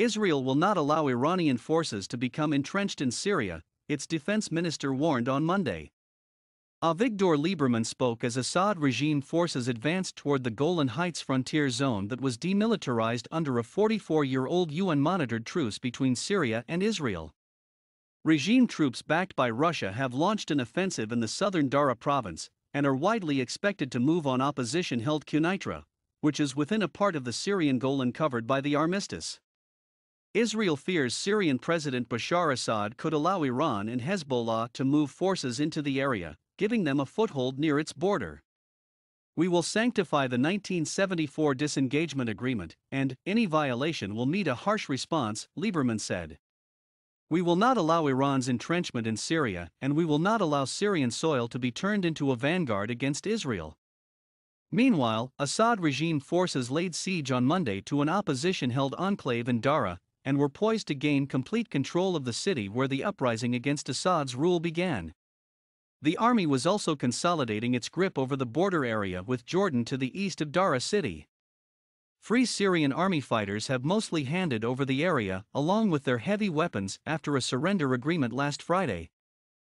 Israel will not allow Iranian forces to become entrenched in Syria, its defense minister warned on Monday. Avigdor Lieberman spoke as Assad regime forces advanced toward the Golan Heights frontier zone that was demilitarized under a 44 year old UN monitored truce between Syria and Israel. Regime troops backed by Russia have launched an offensive in the southern Dara province and are widely expected to move on opposition held Kunitra, which is within a part of the Syrian Golan covered by the armistice. Israel fears Syrian President Bashar Assad could allow Iran and Hezbollah to move forces into the area, giving them a foothold near its border. We will sanctify the 1974 disengagement agreement, and any violation will meet a harsh response, Lieberman said. We will not allow Iran's entrenchment in Syria, and we will not allow Syrian soil to be turned into a vanguard against Israel. Meanwhile, Assad regime forces laid siege on Monday to an opposition held enclave in Dara, and were poised to gain complete control of the city where the uprising against Assad's rule began. The army was also consolidating its grip over the border area with Jordan to the east of Dara city. Free Syrian army fighters have mostly handed over the area along with their heavy weapons after a surrender agreement last Friday,